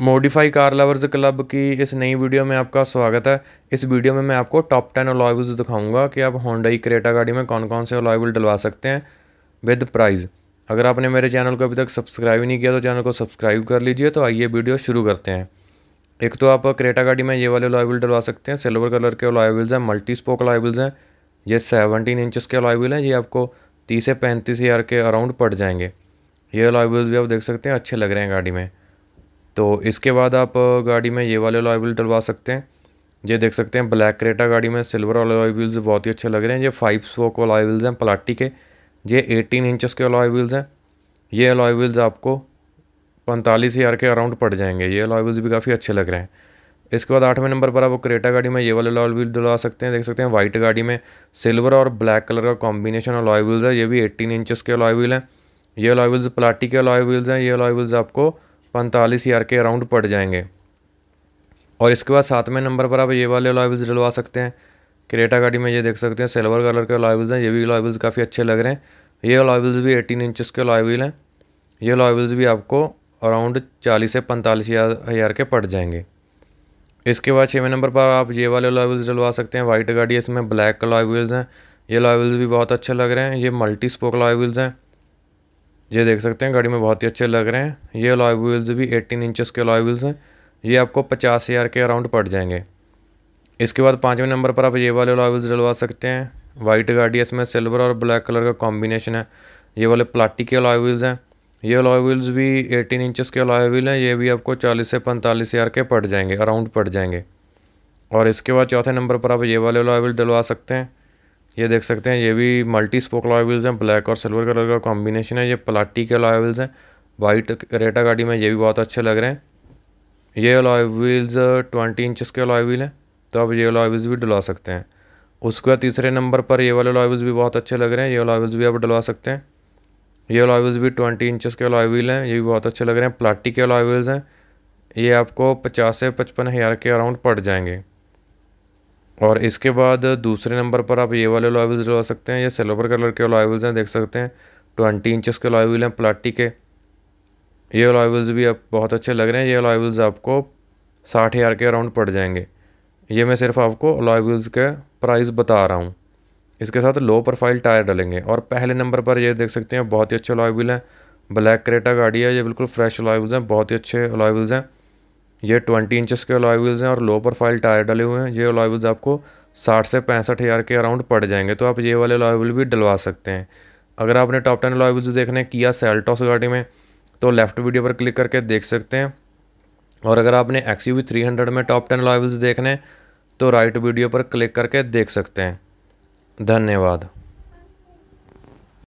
modify car lovers club की इस नई वीडियो में आपका स्वागत है इस वीडियो में मैं आपको टॉप टेन अलॉयबल्स दिखाऊंगा कि आप होंडाई क्रेटा गाड़ी में कौन कौन से अलॉयबल डलवा सकते हैं विद प्राइस अगर आपने मेरे चैनल को अभी तक सब्सक्राइब नहीं किया तो चैनल को सब्सक्राइब कर लीजिए तो आइए वीडियो शुरू करते हैं एक तो आप क्रेटा गाड़ी में ये वाले अलॉयबल डलवा सकते हैं सिल्वर कलर के अलॉयबल्स हैं मल्टी स्पोक अलॉयबल्स हैं ये सेवनटीन इंचज़ के अलॉयबल हैं ये आपको तीस से पैंतीस हज़ार के अराउंड पड़ जाएंगे ये अलॉयबल्स भी आप देख सकते हैं अच्छे लग रहे हैं गाड़ी में तो इसके बाद आप गाड़ी में ये वाले अलॉय डलवा सकते हैं ये देख सकते हैं ब्लैक क्रेटा गाड़ी में सिल्वर अलॉय व्हील्स बहुत ही अच्छे लग रहे हैं ये फाइव स्पोक अलॉय हैं प्लाटी के ये एटीन इंचज़ के अलॉय हैं ये अलॉय आपको पैंतालीस हज़ार के अराउंड पड़ जाएंगे ये अलॉय भी काफ़ी अच्छे लग रहे हैं इसके बाद आठवें नंबर पर आप क्रेटा गाड़ी में ये वाले अलॉय व्हील डलवा सकते हैं देख सकते हैं वाइट गाड़ी में सिल्वर और ब्लैक कलर का कॉम्बिनेशन अलॉय है ये भी एट्टीन इंचज़ के अलॉय हैं ये अलॉय प्लाटी के अलॉय हैं ये अलॉय आपको पैंतालीस हज़ार के अराउंड पड़ जाएंगे और इसके बाद सातवें नंबर पर आप ये वाले अलाइबल्स डलवा सकते हैं क्रेटा गाड़ी में ये देख सकते हैं सिल्वर कलर के अलाइबल्स हैं ये भी अलाइबल्स काफ़ी अच्छे लग रहे हैं ये अलाइबल्स भी एटीन इंचज़ के अलाइबल हैं ये अलाइबल्स भी आपको अराउंड चालीस से पैंतालीस हज़ार के पड़ जाएंगे इसके बाद छवें नंबर पर आप ये वाले अलाइबल्स डलवा सकते हैं वाइट गाड़ी इसमें ब्लैक अलाइबल्स हैं ये अलाइबल्स भी बहुत अच्छे लग रहे हैं ये मल्टी स्पोक अलाइबल्स हैं ये देख सकते हैं गाड़ी में बहुत ही अच्छे लग रहे हैं ये लॉय व्हील्स भी 18 इंचेस के लॉय व्हील्स हैं ये आपको पचास हज़ार के अराउंड पड़ जाएंगे इसके बाद पाँचवें नंबर पर आप ये वाले लॉय व्हील्स डलवा सकते हैं वाइट गाड़ी इसमें सिल्वर और ब्लैक कलर का कॉम्बिनेशन है ये वाले प्लाटी के लॉय व्हील्स हैं ये लॉय व्हील्स भी एटीन इंचज़ के लॉय व्हील हैं ये भी आपको चालीस से पैंतालीस हज़ार के पड़ जाएंगे अराउंड पड़ जाएंगे और इसके बाद चौथे नंबर पर आप ये वाले लॉय व्हील डलवा सकते हैं ये देख सकते हैं ये भी मल्टी स्पोक लॉयल्स हैं ब्लैक और सिल्वर कलर का कॉम्बिनेशन है ये प्लाटी के लॉयल्स हैं वाइट रेटा गाड़ी में ये भी बहुत अच्छे लग रहे हैं ये अलॉय व्हील्स ट्वेंटी इंचज़ के अलॉय व्हील हैं तो आप ये अलॉय व्हील्स भी डुला सकते हैं उसके बाद तीसरे नंबर पर ये वाले अलॉय व्हील्स भी बहुत अच्छे लग रहे हैं ये अलॉय व्हील्स भी आप डलवा सकते हैं ये अलॉय व्हील्स भी ट्वेंटी इंचज़ के अलॉय व्हील हैं ये भी बहुत अच्छे लग रहे हैं प्लाटी के अलॉय व्हील्स हैं ये आपको पचास से पचपन हज़ार के अराउंड पड़ जाएंगे और इसके बाद दूसरे नंबर पर आप ये वाले लॉयल्स लगा सकते हैं ये सिल्वर कलर के लॉयल्स हैं देख सकते हैं ट्वेंटी इंचज़ के लॉयल हैं प्लाटी के ये लॉयल्स भी आप बहुत अच्छे लग रहे हैं ये लॉयल्स आपको साठ हज़ार के अराउंड पड़ जाएंगे ये मैं सिर्फ आपको लॉयल्स के प्राइस बता रहा हूँ इसके साथ लो प्रोफाइल टायर डलेंगे और पहले नंबर पर ये देख सकते हैं बहुत ही अच्छे लॉयल हैं ब्लैक करेटा गाड़ी है ये बिल्कुल फ्रेश लॉयल्स हैं बहुत ही अच्छे लॉयल्स हैं ये ट्वेंटी इंचज़ के अलॉय व्हील्स हैं और लो प्रोफाइल टायर डले हुए हैं ये अलॉय व्हील्स आपको साठ से पैंसठ हज़ार के अराउंड पड़ जाएंगे तो आप ये वाले अलॉय व्हील भी डलवा सकते हैं अगर आपने टॉप टेन अलॉय व्हील्स देखने किया सेल्टॉस गाड़ी में तो लेफ्ट वीडियो पर क्लिक करके देख सकते हैं और अगर आपने एक्स यू थ्री हंड्रेड में टॉप टेन अलॉय व्हील्स देखने तो राइट वीडियो पर क्लिक करके देख सकते हैं धन्यवाद